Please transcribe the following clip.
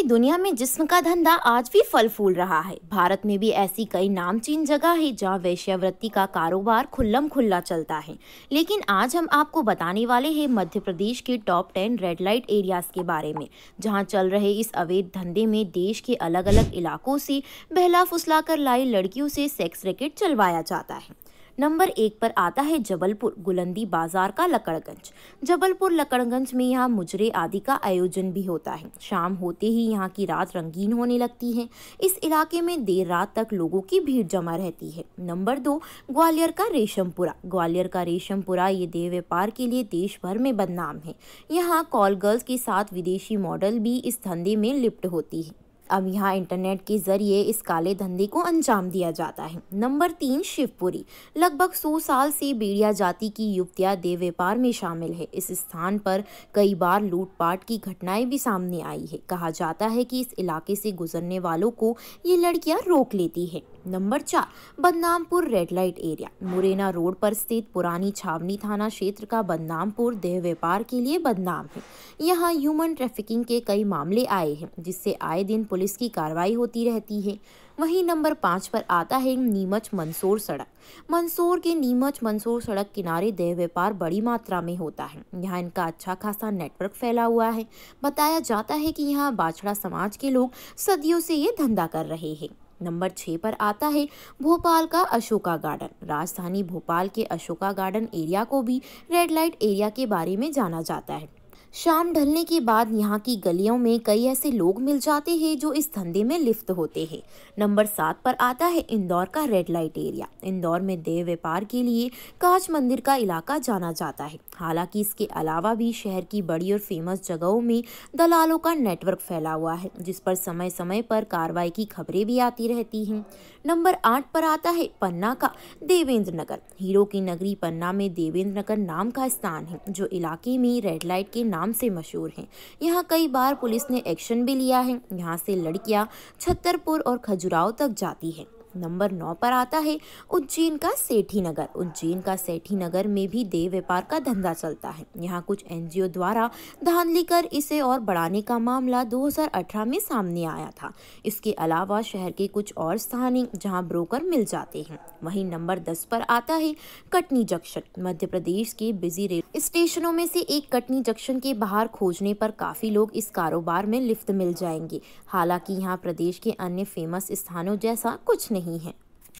पूरी दुनिया में जिस्म का धंधा आज भी फल फूल रहा है भारत में भी ऐसी कई नामचीन जगह है जहाँ वैश्यावृत्ति का कारोबार खुल्लम खुल्ला चलता है लेकिन आज हम आपको बताने वाले हैं मध्य प्रदेश के top ten red light areas के बारे में जहाँ चल रहे इस अवैध धंधे में देश के अलग अलग इलाकों से बहला फुसला कर लाई लड़कियों से सेक्स रैकेट चलवाया जाता है नंबर एक पर आता है जबलपुर गुलंदी बाजार का लकड़गंज जबलपुर लकड़गंज में यहाँ मुजरे आदि का आयोजन भी होता है शाम होते ही यहाँ की रात रंगीन होने लगती है इस इलाके में देर रात तक लोगों की भीड़ जमा रहती है नंबर दो ग्वालियर का रेशमपुरा ग्वालियर का रेशमपुरा ये देव व्यापार के लिए देश भर में बदनाम है यहाँ कॉल गर्ल्स के साथ विदेशी मॉडल भी इस धंधे में लिप्ट होती है अब यहाँ इंटरनेट के ज़रिए इस काले धंधे को अंजाम दिया जाता है नंबर तीन शिवपुरी लगभग सौ साल से बेड़िया जाति की युवतियाँ देव व्यापार में शामिल है इस स्थान पर कई बार लूटपाट की घटनाएं भी सामने आई है कहा जाता है कि इस इलाके से गुजरने वालों को ये लड़कियाँ रोक लेती है नंबर चार Badnampur red light area Morena road पर स्थित पुरानी छावनी थाना क्षेत्र का बदनामपुर देह व्यापार के लिए बदनाम है यहाँ ह्यूमन ट्रैफिकिंग के कई मामले आए हैं जिससे आए दिन पुलिस पुलिस की कार्रवाई होती रहती है वहीं नंबर पाँच पर आता है नीमच मंसूर सड़क मंसूर के नीमच मंसूर सड़क किनारे देह व्यापार बड़ी मात्रा में होता है यहाँ इनका अच्छा खासा नेटवर्क फैला हुआ है बताया जाता है कि यहाँ बाछड़ा समाज के लोग सदियों से ये धंधा कर रहे हैं नंबर छः पर आता है भोपाल का अशोका गार्डन राजधानी भोपाल के अशोका गार्डन एरिया को भी रेड लाइट एरिया के बारे में जाना जाता है शाम ढलने के बाद यहाँ की गलियों में कई ऐसे लोग मिल जाते हैं जो इस धंधे में लिप्त होते हैं नंबर सात पर आता है इंदौर का रेड लाइट एरिया इंदौर में देव व्यापार के लिए काच मंदिर का इलाका जाना जाता है हालांकि इसके अलावा भी शहर की बड़ी और फेमस जगहों में दलालों का नेटवर्क फैला हुआ है जिस पर समय समय पर कार्रवाई की खबरें भी आती रहती हैं नंबर आठ पर आता है पन्ना का देवेंद्र नगर हीरो की नगरी पन्ना में देवेंद्र नगर नाम का स्थान है जो इलाके में रेड लाइट के नाम से मशहूर है यहाँ कई बार पुलिस ने एक्शन भी लिया है यहाँ से लड़कियाँ छतरपुर और खजुराव तक जाती हैं नंबर नौ पर आता है उज्जैन का सेठी नगर उज्जैन का सेठी नगर में भी देह व्यापार का धंधा चलता है यहाँ कुछ एनजीओ द्वारा धान लेकर इसे और बढ़ाने का मामला 2018 में सामने आया था इसके अलावा शहर के कुछ और स्थान जहाँ ब्रोकर मिल जाते हैं वहीं नंबर दस पर आता है कटनी जंक्शन मध्य प्रदेश के बिजी रेल स्टेशनों में से एक कटनी जंक्शन के बाहर खोजने पर काफ़ी लोग इस कारोबार में लिफ्ट मिल जाएंगे हालांकि यहाँ प्रदेश के अन्य फेमस स्थानों जैसा कुछ नहीं नहीं है